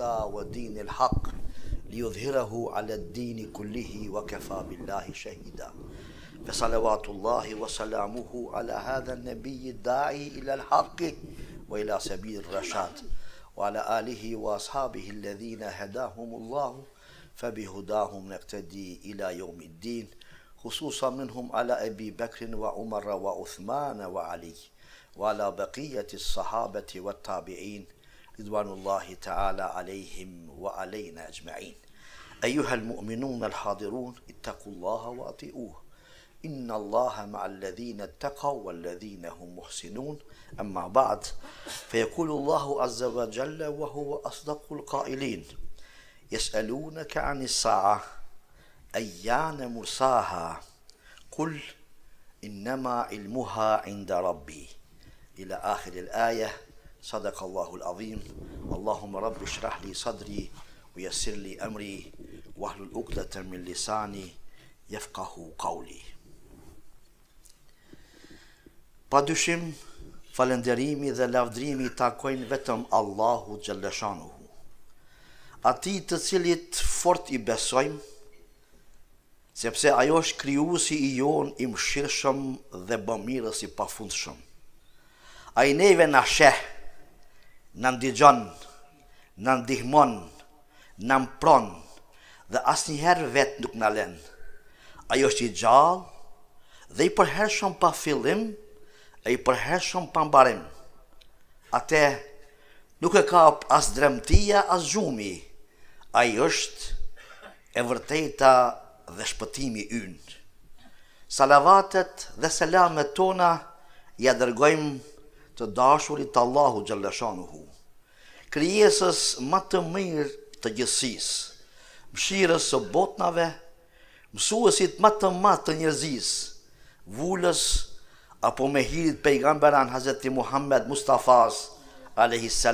الهدى ودين الحق ليظهره على الدين كله وكفى بالله شهيدا فصلوات الله وسلامه على هذا النبي الداعي إلى الحق وإلى سبيل الرشاد وعلى آله وأصحابه الذين هداهم الله فبهداهم نقتدي إلى يوم الدين خصوصا منهم على أبي بكر وعمر وعثمان وعلي وعلى بقية الصحابة والتابعين رضوان الله تعالى عليهم وعلينا أجمعين أيها المؤمنون الحاضرون اتقوا الله وأطيعوه إن الله مع الذين اتقوا والذين هم محسنون أما بعد فيقول الله عز وجل وهو أصدق القائلين يسألونك عن الساعة أيان مرساها قل إنما علمها عند ربي إلى آخر الآية Sadaqallahu l-azim, Allahumme rabbi shrahli sadri, u jasirli emri, u ahlul uklatër min lisani, jafkahu kauli. Padushim, falenderimi dhe lavdrimi takojnë vetëm Allahu gjallëshanuhu. Ati të cilit fort i besojmë, sepse ajo shkryusi i jonë i mshirëshëm dhe bëmirës i pafundshëm. A i neve në shehë, në ndigjon, në ndihmon, në mpron, dhe asë njëherë vetë nuk në lenë. Ajo është i gjallë dhe i përhershëm pa fillim e i përhershëm pa mbarim. Ate nuk e ka asë dremtia, asë gjumi, a i është e vërtejta dhe shpëtimi ynë. Salavatet dhe selamet tona i adërgojmë të dashurit të Allahu Gjellëshanuhu, kryesës më të mirë të gjësis, mshirës së botnave, mësuesit më të matë të njërzis, vullës apo me hirit pejgamberan Hazreti Muhammed Mustafas, a.s.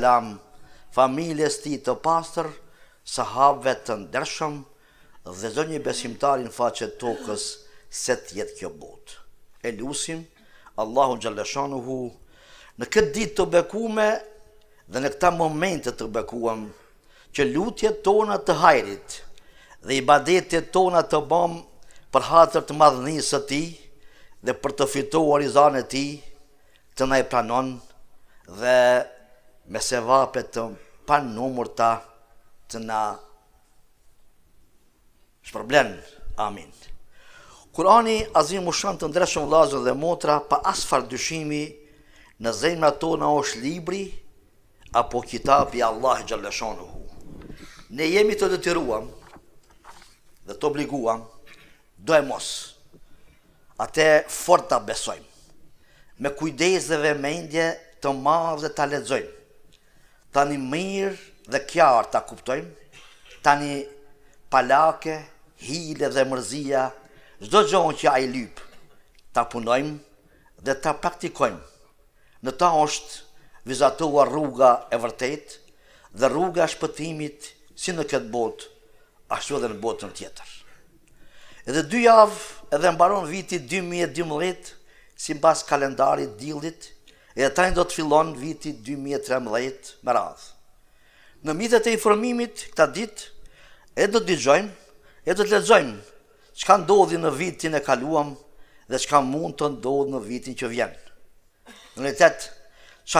familjes ti të pastër, sahabëve të ndershëm dhe zonjë besimtarin faqet tokës se të jetë kjo botë. Elusim, Allahu Gjellëshanuhu, në këtë ditë të bekume dhe në këta momente të bekuam, që lutje tona të hajrit dhe i badetje tona të bom për hatër të madhënisë të ti dhe për të fitu orizane ti të na i pranon dhe me se vapet të panumur ta të na shpërblen, amin. Kurani azimu shantë të ndreshëm vlazën dhe motra pa asfar dyshimi Në zemra tona është libri apo kitap i Allah Gjalleshonu. Ne jemi të dëtiruam dhe të obliguam, do e mos, ate fort të besojmë, me kujdez dhe vëmendje të marë dhe të ledzojmë, të një mirë dhe kjarë të kuptojmë, të një palake, hile dhe mërzia, zdo gjonë që a i lypë, të punojmë dhe të praktikojmë, Në ta është vizatuar rruga e vërtet dhe rruga shpëtimit si në këtë botë, ashtu edhe në botën tjetër. Edhe dy javë edhe mbaron viti 2012 si pas kalendarit dillit e tajnë do të fillon viti 2013 më radhë. Në mitët e informimit këta ditë e do të digjojmë, e do të ledzojmë që ka ndodhi në vitin e kaluam dhe që ka mund të ndodhi në vitin që vjenë. Në në tëtë,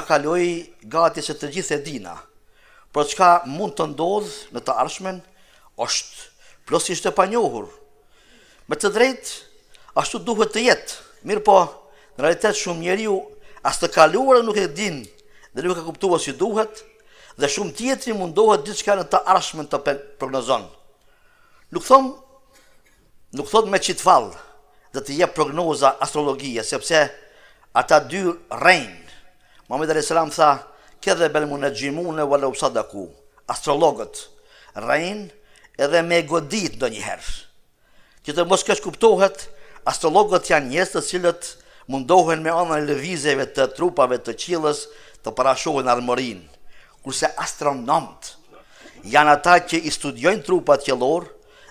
kaloi gati se të gjithë e dina, për që ka mund të ndodhë në të arshmen, është plosisht e panjohur. Me të drejtë, ashtu duhet të jetë, mirë po, në realitet shumë njeri ju, as të kaluar e nuk e din, dhe nuk e kuptuva si duhet, dhe shumë tjetëri mundohet diçka në të arshmen të prognozon. Nuk thom, nuk thot me qitë falë, dhe të je prognoza astrologia, sepse ata dy rejnë. Mohamed A.S. tha, këdhe belmu në gjimu në vëllë u sadaku, astrologët, rejnë edhe me godit në njëherë. Këtë mos kështë kuptohet, astrologët janë njësë të cilët mundohen me anën lëvizeve të trupave të qilës të parashohen armërinë. kurse astronomët janë ata që i studiojnë trupat qëllorë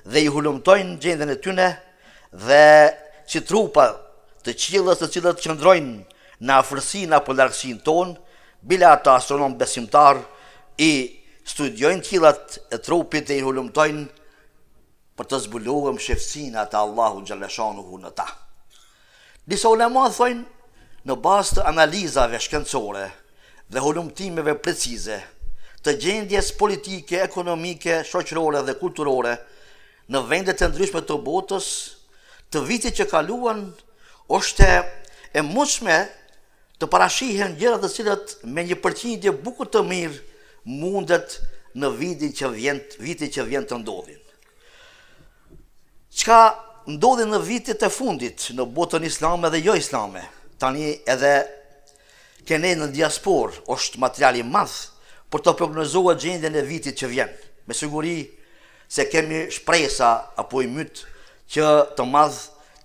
dhe i hulumtojnë gjendën e tyne dhe që trupat të qilës të cilët qëndrojnë në afërsin apo larkësin tonë, bila ata astronom besimtar i studiojnë qilat e trupit dhe i hulumtojnë për të zbuluëm shefësin atë Allahu Gjallashanu hu në ta. Disa ulema thojnë në bastë të analizave shkencore dhe hulumtimeve precize të gjendjes politike, ekonomike, shoqërore dhe kulturore në vendet e ndryshme të botës, të vitit që kaluan është e mundshme të parashihen gjërat të cilat me një përqindje bukur të mirë mundet në vitin që vjen, vitin që vjen të ndodhin. Çka ndodhin në vitet e fundit në botën islame dhe jo islame, tani edhe kene në diaspor është material i madh për të prognozuar gjendjen e vitit që vjen. Me siguri se kemi shpresa apo i myt që të madh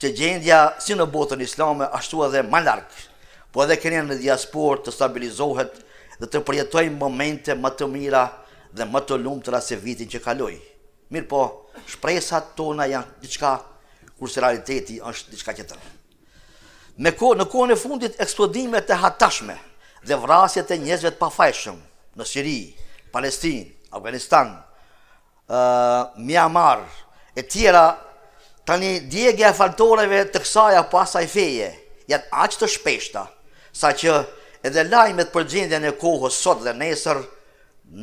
që gjendja si në botën islame ashtu edhe ma larkë, po edhe kënë në diaspor të stabilizohet dhe të përjetoj momente më të mira dhe më të lumë të rase vitin që kaloi. Mirë po, shpresat tona janë diçka kurse realiteti është diçka tjetër. Me ko, në kohën e fundit eksplodimet e hatashme dhe vrasjet e njerëzve të pafajshëm në Siri, Palestinë, Afganistan, Myanmar e tjera tani djegja faltoreve të kësaja pasaj feje, jetë aqë të shpeshta, sa që edhe lajmet për gjendjen e kohës sot dhe nesër,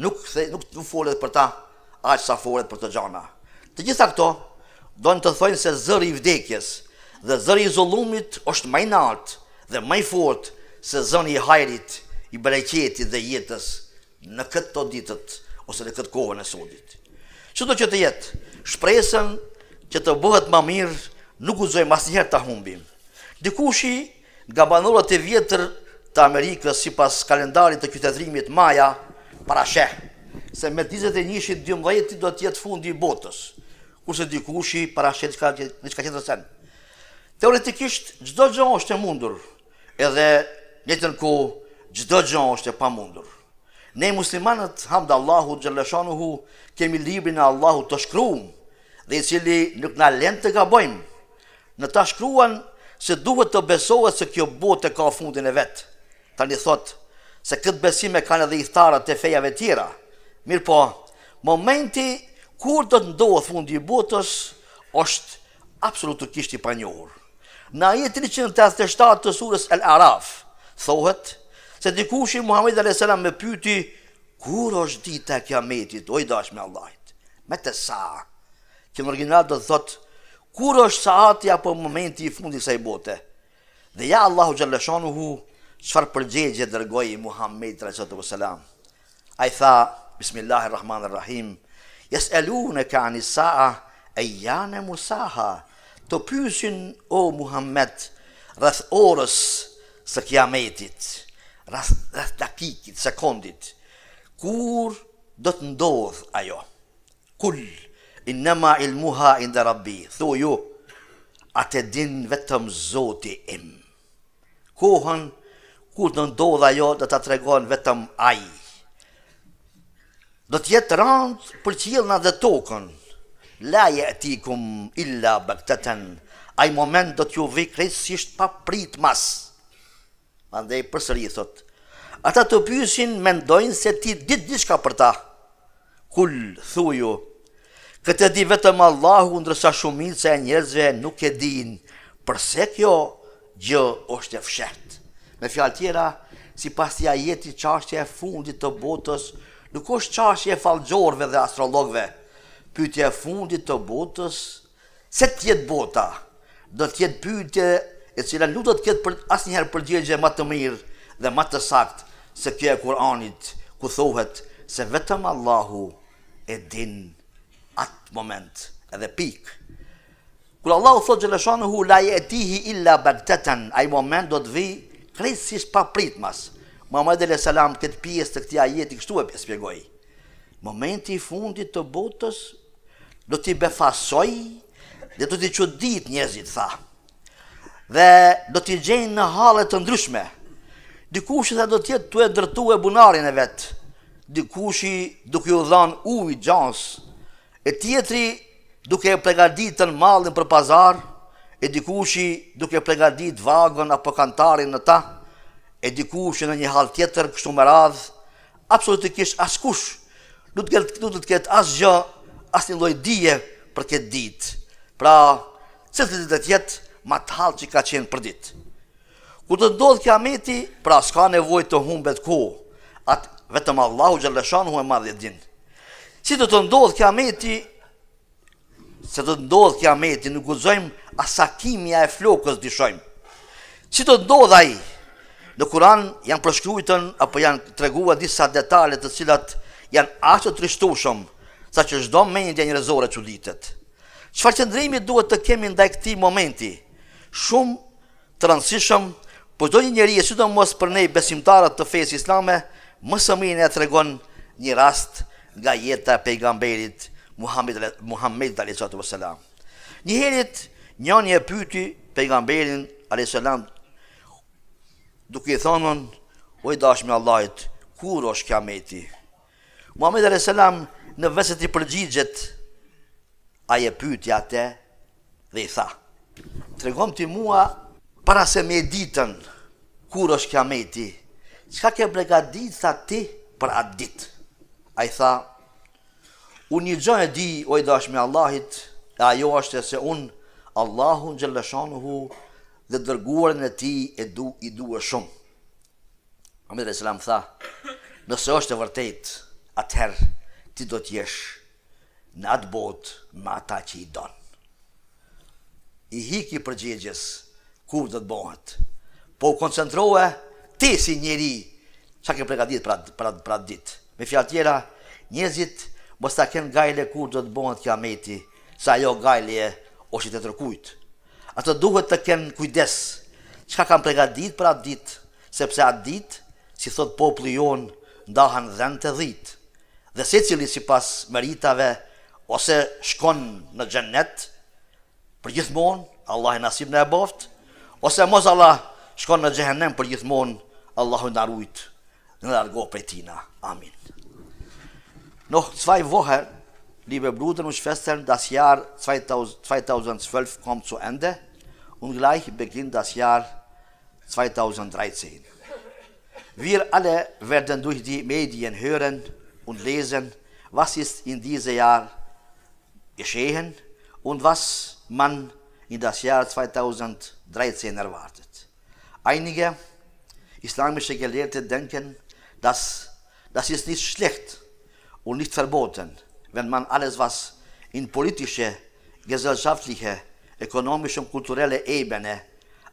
nuk, nuk të folet për ta aqë sa folet për të gjana. Të gjitha këto, do në të thojnë se zëri i vdekjes dhe zëri i zolumit është maj nartë dhe maj fort se zëni i hajrit, i bereqetit dhe jetës në këtë të ditët ose në këtë kohën e sotit. Qëto që të jetë, shpresën që të bëhet më mirë, nuk uzoj mas asë njëherë të humbim. Dikushi, nga banorët e vjetër të Amerikës, si pas kalendarit të kytetrimit Maja, para se me 21.12. do tjetë fundi i botës, kurse dikushi, para sheh, në qëka qëtë të sen. Teoretikisht, gjdo gjo është e mundur, edhe një të nëku, gjdo gjo është e pa mundur. Ne muslimanët, hamdallahu, gjëleshanuhu, kemi libri në Allahu të shkruumë, dhe i cili nuk na lën të gabojmë. Në ta shkruan se duhet të besohet se kjo botë ka fundin e vet. Tani thot se këtë besim e kanë edhe i tharët e fejave tjera. Mirë po, momenti kur do të ndohë fundi i botës, është absolut të kishti pa njohur. Në ajetë 387 të surës El Araf, thohet se dikushi Muhammed A.S. me pyti, kur është dita kja metit, oj është me Allahit, me të sakë që në original dhe thot, kur është saati apo momenti i fundi sa i bote? Dhe ja Allahu Gjellëshonu hu, qëfar përgjegje dërgoj i Muhammed Rajatë vë Selam. A i tha, Bismillahirrahmanirrahim, jes e lu ayyana ka e musaha, të pysin o Muhammed rrëth orës së kiametit, rrëth dakikit, sekondit, kur do të ndodhë ajo? Kull, inama ilmuha inda rabbi, thu ju, atë din vetëm zoti im. Kohën, ku të ndodha jo, dhe të tregon vetëm aj. Do të jetë randë për qilëna dhe tokën, laje e tikum illa bëktetën, aj moment do t'ju vi kresisht pa prit mas. Andej për sëri, thot, ata të pysin mendojnë se ti dit një shka për ta. Kull, thu ju Këtë di vetëm Allahu ndërsa shumica e njerëzve nuk e din përse kjo gjë është e fshet. Me fjalë tjera, si pas tja jeti qashtje e fundit të botës, nuk është qashtje e falgjorve dhe astrologve. Pytje e fundit të botës, se tjetë bota? Do tjetë pytje e cila nuk këtë për, asë njëherë përgjegje ma të mirë dhe ma të saktë se kjo e Kur'anit ku thohet se vetëm Allahu e dinë atë moment edhe pik. Kër Allah u thot gjeleshonu hu la je tihi illa bagteten, a i moment do të vi krisis pa pritmas. Muhammed e salam këtë pjesë të këtja ajeti kështu e spjegoj. Momenti i fundit të botës do t'i befasoj dhe do t'i qudit njëzit, tha. Dhe do t'i gjenë në halet të ndryshme. Dikushi dhe do t'jetë të e drëtu e bunarin e vetë. Dikushi duke ju dhanë ujë gjansë E tjetëri duke e pregadit të në malin për pazar, e dikushi duke e pregadit vagon apo kantarin në ta, e dikushi në një hal tjetër kështu më radhë, absolutikisht askush, nuk të të ketë asë gjë, asë një lojt dije për këtë ditë. Pra, cëtë ditë të tjetë, ma të halë që ka qenë për ditë. Kur të ndodhë kja meti, pra, s'ka nevoj të humbet ku, atë vetëm Allahu Gjellëshan hu e madhjet dinë. Si do të ndodhë kja meti, se do të ndodhë kja meti, nuk uzojmë asakimja e flokës dishojmë. Si do të ndodhë aji, në kuran janë përshkrujtën, apo janë tregua disa detalet të cilat janë ashtë të trishtushëm, sa që shdo mendja një rezore që ditët. Që faqë duhet të kemi ndaj këti momenti, shumë të rëndësishëm, po do një njëri e sydo mos për nejë besimtarët të fejës islame, mësë më një e tregon një rast nga jeta pejgamberit Muhammed sallallahu alaihi Njëherit, një e pyti pejgamberin alaihi Veselam, duke i thonën, o i dashmi Allahit, kur është kja me ti? Muhammed Alisatu Veselam në veset i përgjigjet, a je pyti atë dhe i tha, të regom të mua para se me ditën, kur është kja me ti? ke bregadit, tha ti, për atë ditë? A i tha, unë një gjë e di, o i dashme Allahit, e ajo është e se unë, Allahun gjëllëshanuhu dhe dërguarën e ti e du, i du e shumë. Amir e selam tha, nëse është e vërtet, atëherë ti do t'jesh në atë botë ma ata që i donë. I hiki përgjegjes, ku dhe të bëhet, po u koncentrohe ti si njeri që ke pregatit për atë ditë. Me fjalë tjera, njerëzit mos ta kenë gajle kur do të kja kiameti, sa ajo gajle është i të tërkujt. Ato duhet të kenë kujdes, qka kam pregadit për atë ditë, sepse atë ditë, si thot poplu jonë, ndahan dhenë të dhitë. Dhe se cili si pas mëritave, ose shkon në gjennet, për gjithmonë, Allah e nasib në e boftë, ose mos Allah shkon në gjehenem për gjithmonë, Allah e Largo Petina. Amen. Noch zwei Wochen, liebe Brüder und Schwestern, das Jahr 2000, 2012 kommt zu Ende und gleich beginnt das Jahr 2013. Wir alle werden durch die Medien hören und lesen, was ist in diesem Jahr geschehen und was man in das Jahr 2013 erwartet. Einige islamische Gelehrte denken, das, das ist nicht schlecht und nicht verboten, wenn man alles, was in politische, gesellschaftliche, ökonomische und kulturelle Ebene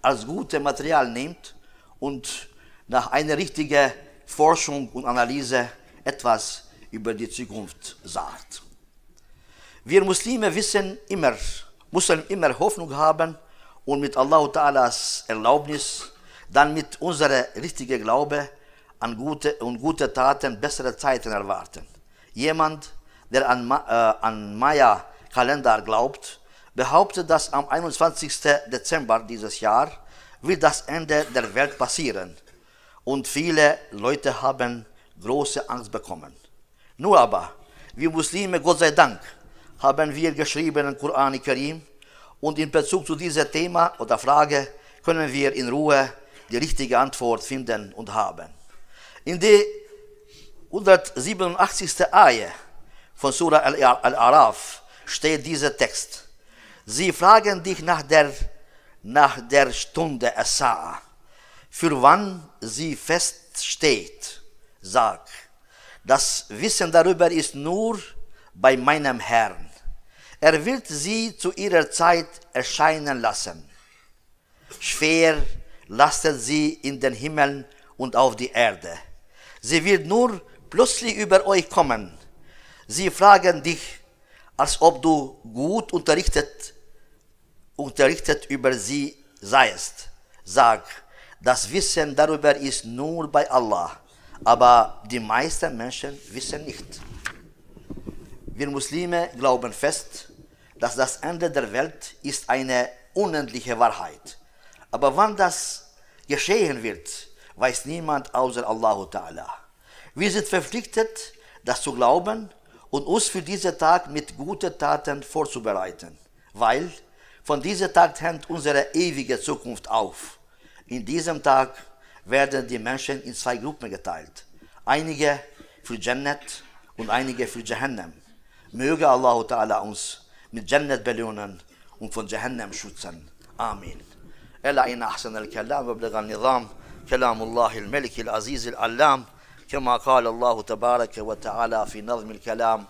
als gutes Material nimmt und nach einer richtigen Forschung und Analyse etwas über die Zukunft sagt. Wir Muslime wissen immer, müssen immer Hoffnung haben und mit Allah Ta'alas Erlaubnis, dann mit unserem richtigen Glaube an gute und gute Taten bessere Zeiten erwarten. Jemand, der an, äh, an Maya-Kalender glaubt, behauptet, dass am 21. Dezember dieses Jahr wird das Ende der Welt passieren. Und viele Leute haben große Angst bekommen. Nur aber, wir Muslime, Gott sei Dank, haben wir geschriebenen Koran Karim und in Bezug zu diesem Thema oder Frage können wir in Ruhe die richtige Antwort finden und haben. In der 187. Aie von Surah Al-Araf steht dieser Text. Sie fragen dich nach der, nach der Stunde Asa, für wann sie feststeht. Sag, das Wissen darüber ist nur bei meinem Herrn. Er wird sie zu ihrer Zeit erscheinen lassen. Schwer lastet sie in den Himmeln und auf die Erde Sie wird nur plötzlich über euch kommen. Sie fragen dich, als ob du gut unterrichtet, unterrichtet über sie seist. Sag, das Wissen darüber ist nur bei Allah, aber die meisten Menschen wissen nicht. Wir Muslime glauben fest, dass das Ende der Welt ist eine unendliche Wahrheit. Aber wann das geschehen wird, weiß niemand außer Allahu Ta'ala. Wir sind verpflichtet, das zu glauben und uns für diesen Tag mit guten Taten vorzubereiten, weil von diesem Tag hängt unsere ewige Zukunft auf. In diesem Tag werden die Menschen in zwei Gruppen geteilt. Einige für Jannat und einige für Jahannam. Möge Allah Ta'ala uns mit Jannat belohnen und von Jahannam schützen. Amen. آمين إلى أين أحسن الكلام وابلغ nizam كلام الله الملك العزيز العلام كما قال الله تبارك وتعالى في نظم الكلام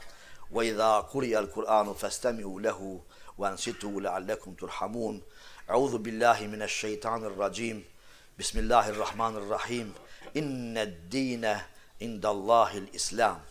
وإذا قرئ القرآن فاستمعوا له وأنصتوا لعلكم ترحمون أعوذ بالله من الشيطان الرجيم بسم الله الرحمن الرحيم إن الدين عند الله الإسلام